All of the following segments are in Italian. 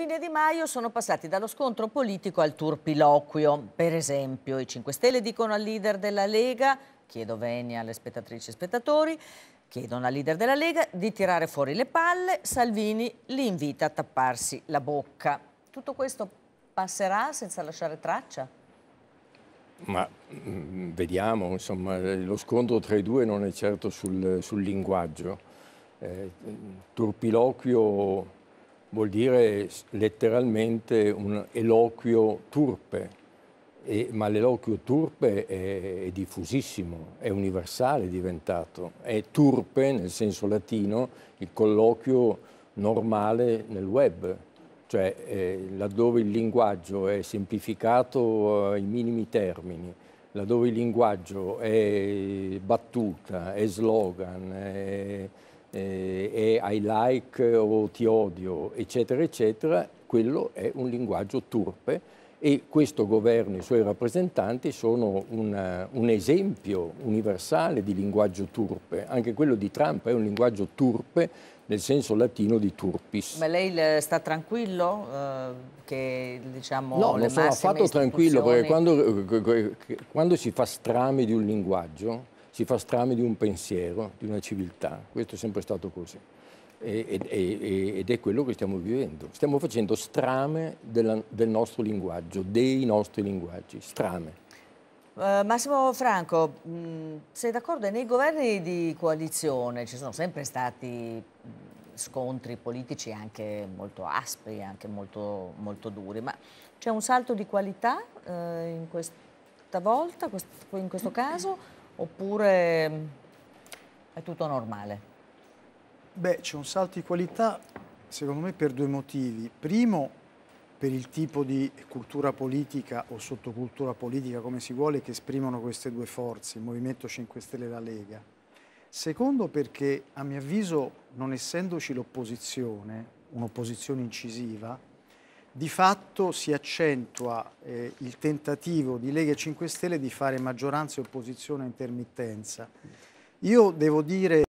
Salvini Di Maio sono passati dallo scontro politico al turpiloquio. Per esempio, i 5 Stelle dicono al leader della Lega, chiedo venia alle spettatrici e spettatori, chiedono al leader della Lega di tirare fuori le palle, Salvini li invita a tapparsi la bocca. Tutto questo passerà senza lasciare traccia? Ma mm, vediamo, insomma, eh, lo scontro tra i due non è certo sul, sul linguaggio. Eh, mm, turpiloquio vuol dire letteralmente un eloquio turpe, e, ma l'eloquio turpe è, è, diffusissimo, è universale diventato, è turpe nel senso latino il colloquio normale nel web, cioè eh, laddove il linguaggio è semplificato eh, ai minimi termini, laddove il linguaggio è battuta, è slogan, è e eh, I like o ti odio, eccetera, eccetera, quello è un linguaggio turpe e questo governo e i suoi rappresentanti sono una, eh, un esempio universale di linguaggio turpe. Anche quello di Trump è un linguaggio turpe nel senso latino di turpis. Ma lei sta tranquillo? Eh, che, diciamo, no, non sono affatto tranquillo perché quando, eh, quando si fa strame di un linguaggio si fa strame di un pensiero, di una civiltà. Questo è sempre stato così. E, e, ed è quello che stiamo vivendo. Stiamo facendo strame della, del nostro linguaggio, dei nostri linguaggi, strame. Uh, Massimo Franco, mh, mm, sei d'accordo? Nei governi di coalizione ci sono sempre stati mm, scontri politici anche molto aspri, anche molto, molto duri, ma c'è un salto di qualità eh, in questa volta, in questo caso? oppure mm, è tutto normale? Beh, c'è un salto di qualità secondo me per due motivi. Primo, per il tipo di cultura politica o sottocultura politica, come si vuole, che esprimono queste due forze, il Movimento 5 Stelle e la Lega. Secondo perché, a mio avviso, non essendoci l'opposizione, un'opposizione incisiva, di fatto si accentua eh, il tentativo di Lega e 5 Stelle di fare maggioranza e opposizione a intermittenza. Io devo dire che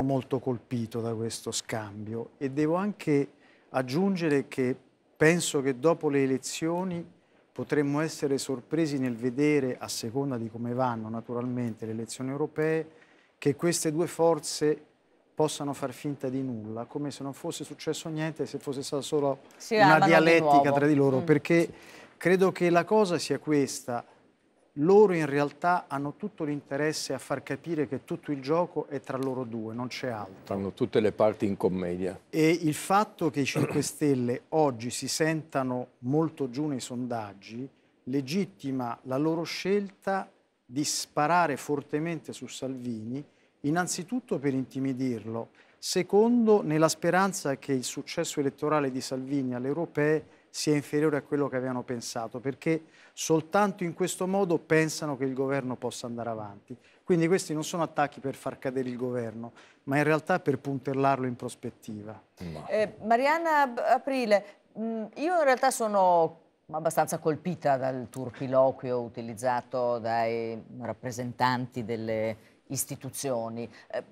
sono molto colpito da questo scambio e devo anche aggiungere che penso che dopo le elezioni potremmo essere sorpresi nel vedere, a seconda di come vanno naturalmente le elezioni europee, che queste due forze possano far finta di nulla, come se non fosse successo niente, se fosse stata solo sì, una dialettica di tra di loro, mm. perché credo che la cosa sia questa. Loro in realtà hanno tutto l'interesse a far capire che tutto il gioco è tra loro due, non c'è altro. Hanno tutte le parti in commedia. E il fatto che i 5 Stelle oggi si sentano molto giù nei sondaggi legittima la loro scelta di sparare fortemente su Salvini innanzitutto per intimidirlo, secondo nella speranza che il successo elettorale di Salvini alle europee sia inferiore a quello che avevano pensato, perché soltanto in questo modo pensano che il governo possa andare avanti. Quindi questi non sono attacchi per far cadere il governo, ma in realtà per puntellarlo in prospettiva. No. Eh, Mariana Aprile, mm, io in realtà sono abbastanza colpita dal turpiloquio utilizzato dai rappresentanti delle istituzioni. Eh,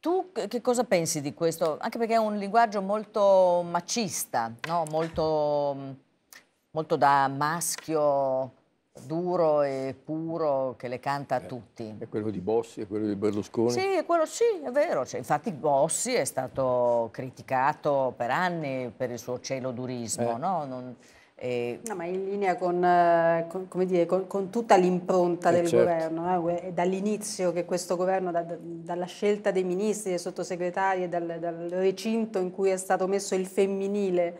tu che cosa pensi di questo? Anche perché è un linguaggio molto macista, no? molto, molto da maschio duro e puro che le canta a eh, tutti. È quello di Bossi, è quello di Berlusconi? Sì, è quello sì, è vero. Cioè, infatti Bossi è stato criticato per anni per il suo cielo durismo, eh. no? non, eh, no, ma in linea con, eh, con, dire, con, con tutta l'impronta eh, del certo. governo, eh? è dall'inizio che questo governo, da, da, dalla scelta dei ministri, dei sottosegretari e dal, dal, recinto in cui è stato messo il femminile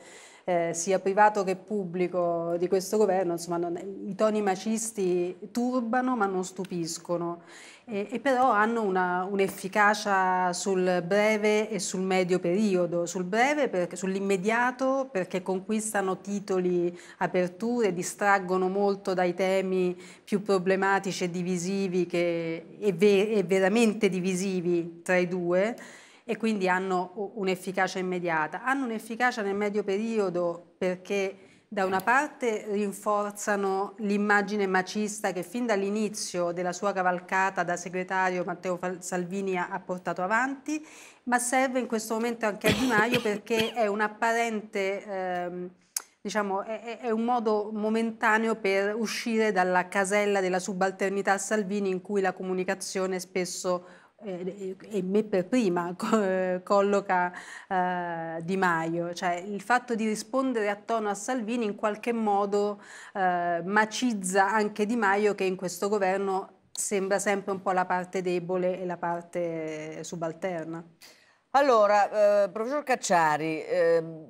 eh, sia privato che pubblico di questo governo, insomma non, i toni macisti turbano ma non stupiscono e, e però hanno un'efficacia sul breve e sul medio periodo, sul breve, per, sull'immediato perché conquistano titoli, aperture, distraggono molto dai temi più problematici e divisivi che, e, ve, e veramente divisivi tra i due e quindi hanno un'efficacia immediata. Hanno un'efficacia nel medio periodo perché da una parte rinforzano l'immagine macista che fin dall'inizio della sua cavalcata da segretario Matteo Salvini ha portato avanti, ma serve in questo momento anche a Di Maio perché è un apparente... Ehm, diciamo, è, è, un modo momentaneo per uscire dalla casella della subalternità a Salvini in cui la comunicazione spesso e me per prima colloca eh, Di Maio, cioè il fatto di rispondere a tono a Salvini in qualche modo eh, macizza anche Di Maio che in questo governo sembra sempre un po' la parte debole e la parte subalterna. Allora, eh, professor Cacciari, ehm,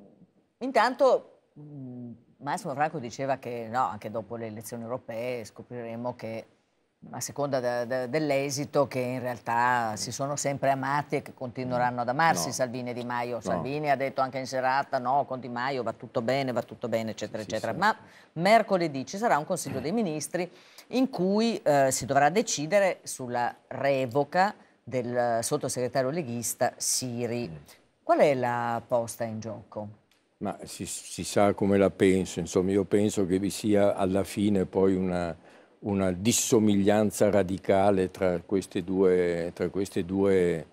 intanto mm, Massimo Franco diceva che no, anche dopo le elezioni europee scopriremo che a seconda de, de, dell'esito, che in realtà si sono sempre amati e che continueranno ad amarsi no. Salvini e Di Maio. No. Salvini ha detto anche in serata, no, con Di Maio va tutto bene, va tutto bene, eccetera, sì, eccetera. Sì, Ma sì. mercoledì ci sarà un Consiglio dei Ministri in cui eh, si dovrà decidere sulla revoca del sottosegretario leghista Siri. Mm. Qual è la posta in gioco? Ma si, si sa come la penso, insomma io penso che vi sia alla fine poi una una dissomiglianza radicale tra queste due, tra queste due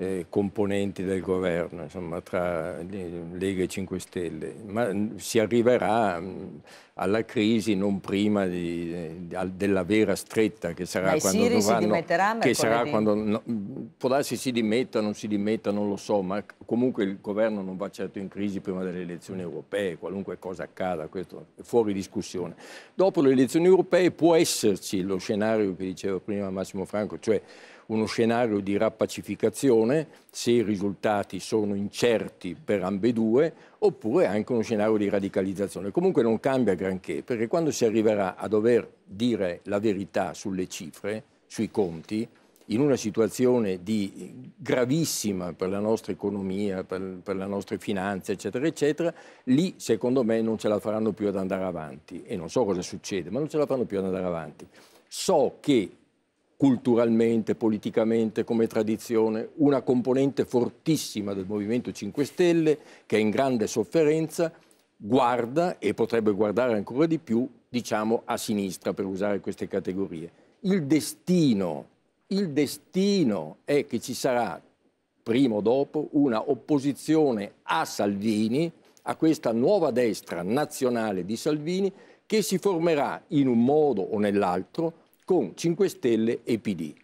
eh, componenti del governo, insomma, tra Lega e 5 Stelle, ma mm, si arriverà mm, alla crisi non prima di, di, della vera stretta che sarà Dai quando Siri dovranno, che sarà quando, no, mm, può darsi si dimetta, non si dimetta, non lo so, ma comunque il governo non va certo in crisi prima delle elezioni europee, qualunque cosa accada, questo è fuori discussione. Dopo le elezioni europee può esserci lo scenario che diceva prima Massimo Franco, cioè uno scenario di rappacificazione, se i risultati sono incerti per ambedue, oppure anche uno scenario di radicalizzazione. Comunque non cambia granché, perché quando si arriverà a dover dire la verità sulle cifre, sui conti, in una situazione di gravissima per la nostra economia, per, per, la nostra finanza, eccetera, eccetera, lì secondo me non ce la faranno più ad andare avanti. E non so cosa succede, ma non ce la faranno più ad andare avanti. So che culturalmente, politicamente, come tradizione, una componente fortissima del Movimento 5 Stelle che è in grande sofferenza, guarda e potrebbe guardare ancora di più, diciamo, a sinistra, per usare queste categorie. Il destino, il destino è che ci sarà, prima o dopo, una opposizione a Salvini, a questa nuova destra nazionale di Salvini, che si formerà in un modo o nell'altro con 5 Stelle e PD.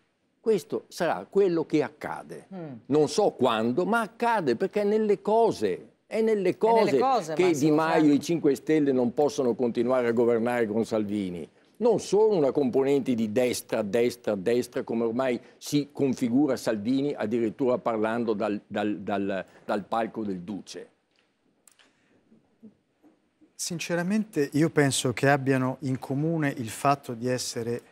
Questo sarà quello che accade. Mm. Non so quando, ma accade perché è nelle cose. È nelle cose, è nelle cose che Massimo, Di Maio certo. e i 5 Stelle non possono continuare a governare con Salvini non sono una componente di destra, destra, destra, come ormai si configura Salvini addirittura parlando dal, dal, dal, dal, palco del Duce. Sinceramente io penso che abbiano in comune il fatto di essere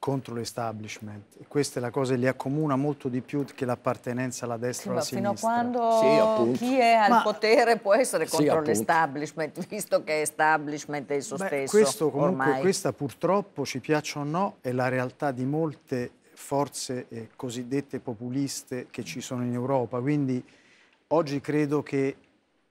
contro l'establishment. Questa è la cosa che li accomuna molto di più che l'appartenenza alla destra sì, o alla sinistra. Ma Fino a quando sì, chi è al ma... potere può essere contro sì, l'establishment, visto che establishment è esso Beh, stesso. Questo, comunque, ormai. Questa purtroppo, ci piaccia o no, è la realtà di molte forze eh, cosiddette populiste che ci sono in Europa. Quindi oggi credo che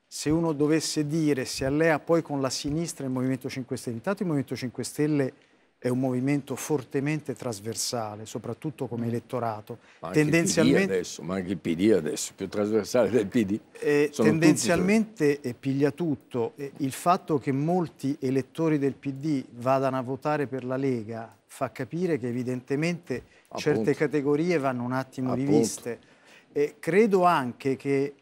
se uno dovesse dire si allea poi con la sinistra e il Movimento 5 Stelle, intanto il Movimento 5 Stelle è un movimento fortemente trasversale, soprattutto come mm. elettorato. Ma tendenzialmente, adesso, ma anche il PD adesso, più trasversale del PD. Eh, tendenzialmente tutti... Eh, piglia tutto. Eh, il fatto che molti elettori del PD vadano a votare per la Lega fa capire che evidentemente Appunto. certe categorie vanno un attimo Appunto. riviste. Eh, credo anche che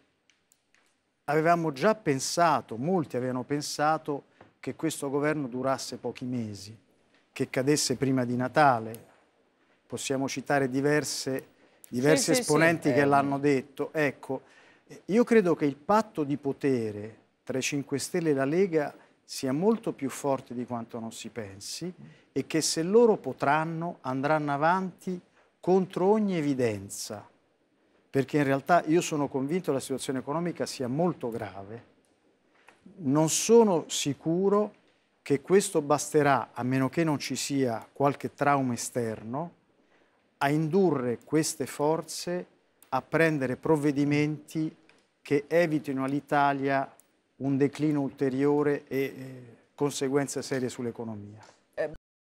avevamo già pensato, molti avevano pensato, che questo governo durasse pochi mesi che cadesse prima di Natale. Possiamo citare diverse, diverse sì, esponenti sì, sì. che eh. l'hanno detto. Ecco, io credo che il patto di potere tra i 5 Stelle e la Lega sia molto più forte di quanto non si pensi e che se loro potranno andranno avanti contro ogni evidenza, perché in realtà io sono convinto che la situazione economica sia molto grave. Non sono sicuro che questo basterà, a meno che non ci sia qualche trauma esterno, a indurre queste forze a prendere provvedimenti che evitino all'Italia un declino ulteriore e eh, conseguenze serie sull'economia.